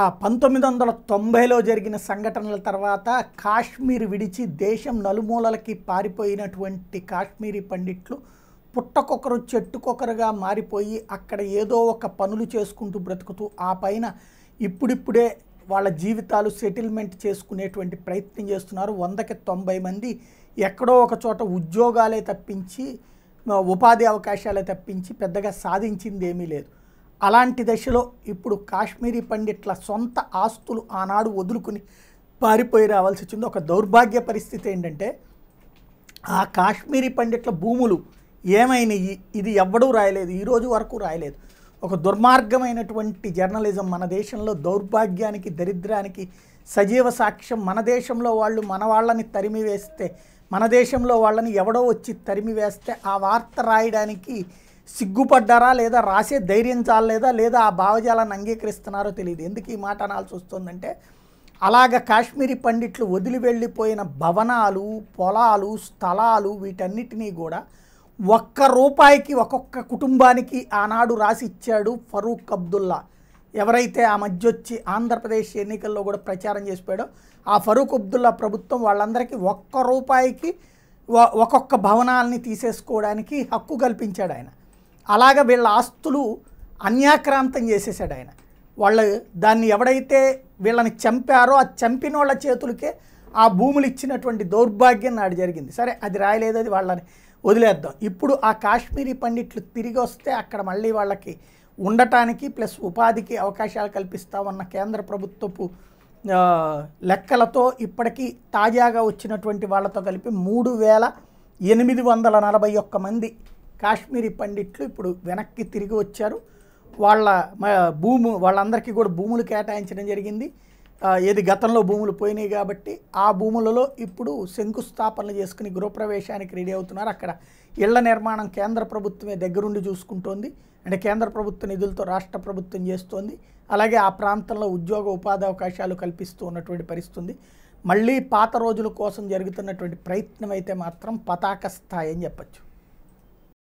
ఆ పంతొమ్మిది వందల తొంభైలో జరిగిన సంఘటనల తర్వాత కాశ్మీర్ విడిచి దేశం నలుమూలలకి పారిపోయినటువంటి కాశ్మీరీ పండిట్లు పుట్టకొకరు చెట్టుకొకరుగా మారిపోయి అక్కడ ఏదో ఒక పనులు చేసుకుంటూ బ్రతుకుతూ ఆ పైన ఇప్పుడిప్పుడే వాళ్ళ జీవితాలు సెటిల్మెంట్ చేసుకునేటువంటి ప్రయత్నం చేస్తున్నారు వందకి తొంభై మంది ఎక్కడో ఒక చోట ఉద్యోగాలే తప్పించి ఉపాధి అవకాశాలే తప్పించి పెద్దగా సాధించింది ఏమీ లేదు అలాంటి దశలో ఇప్పుడు కాశ్మీరీ పండిట్ల సొంత ఆస్తులు ఆనాడు వదులుకుని పారిపోయి రావాల్సి వచ్చింది ఒక దౌర్భాగ్య పరిస్థితి ఏంటంటే ఆ కాశ్మీరీ పండిట్ల భూములు ఏమైనాయి ఇది ఎవ్వడూ రాయలేదు ఈ రోజు వరకు రాయలేదు ఒక దుర్మార్గమైనటువంటి జర్నలిజం మన దేశంలో దౌర్భాగ్యానికి దరిద్రానికి సజీవ సాక్ష్యం మన దేశంలో వాళ్ళు మన వాళ్ళని తరిమి వేస్తే మన దేశంలో వాళ్ళని ఎవడో వచ్చి తరిమి వేస్తే ఆ వార్త రాయడానికి సిగ్గుపడ్డారా లేదా రాసే ధైర్యం చాలలేదా లేదా ఆ భావజాలను అంగీకరిస్తున్నారో తెలియదు ఎందుకు ఈ మాట అనాల్సి వస్తుందంటే అలాగ కాశ్మీరీ పండిట్లు వదిలి వెళ్ళిపోయిన భవనాలు పొలాలు స్థలాలు వీటన్నిటినీ కూడా ఒక్క రూపాయికి ఒక్కొక్క కుటుంబానికి ఆనాడు రాసి ఇచ్చాడు ఫరూక్ అబ్దుల్లా ఎవరైతే ఆ మధ్య వచ్చి ఆంధ్రప్రదేశ్ ఎన్నికల్లో కూడా ప్రచారం చేసిపోయాడో ఆ ఫరూక్ అబ్దుల్లా ప్రభుత్వం వాళ్ళందరికీ ఒక్క రూపాయికి ఒక్కొక్క భవనాల్ని తీసేసుకోవడానికి హక్కు కల్పించాడు ఆయన అలాగ వీళ్ళ ఆస్తులు అన్యాక్రాంతం చేసేసాడు ఆయన వాళ్ళు దాన్ని ఎవడైతే వీళ్ళని చంపారో ఆ చంపిన వాళ్ళ చేతులకే ఆ భూములు ఇచ్చినటువంటి దౌర్భాగ్యం నాడు జరిగింది సరే అది రాయలేదు అది వాళ్ళని వదిలేద్దాం ఇప్పుడు ఆ కాశ్మీరీ పండిట్లు తిరిగి వస్తే అక్కడ మళ్ళీ వాళ్ళకి ఉండటానికి ప్లస్ ఉపాధికి అవకాశాలు కల్పిస్తామన్న కేంద్ర ప్రభుత్వపు లెక్కలతో ఇప్పటికీ తాజాగా వచ్చినటువంటి వాళ్ళతో కలిపి మూడు వేల ఎనిమిది వందల నలభై ఒక్క మంది కాశ్మీరీ పండిట్లు ఇప్పుడు వెనక్కి తిరిగి వచ్చారు వాళ్ళ భూము వాళ్ళందరికీ కూడా భూములు కేటాయించడం జరిగింది ఏది గతంలో భూములు పోయినాయి కాబట్టి ఆ భూములలో ఇప్పుడు శంకుస్థాపనలు చేసుకుని గృహప్రవేశానికి రెడీ అవుతున్నారు అక్కడ ఇళ్ల నిర్మాణం కేంద్ర ప్రభుత్వమే దగ్గరుండి చూసుకుంటోంది అంటే కేంద్ర ప్రభుత్వ నిధులతో రాష్ట్ర ప్రభుత్వం చేస్తోంది అలాగే ఆ ప్రాంతంలో ఉద్యోగ ఉపాధి అవకాశాలు కల్పిస్తూ ఉన్నటువంటి పరిస్థితుంది మళ్ళీ పాత రోజుల కోసం జరుగుతున్నటువంటి ప్రయత్నం అయితే మాత్రం పతాక స్థాయి అని చెప్పచ్చు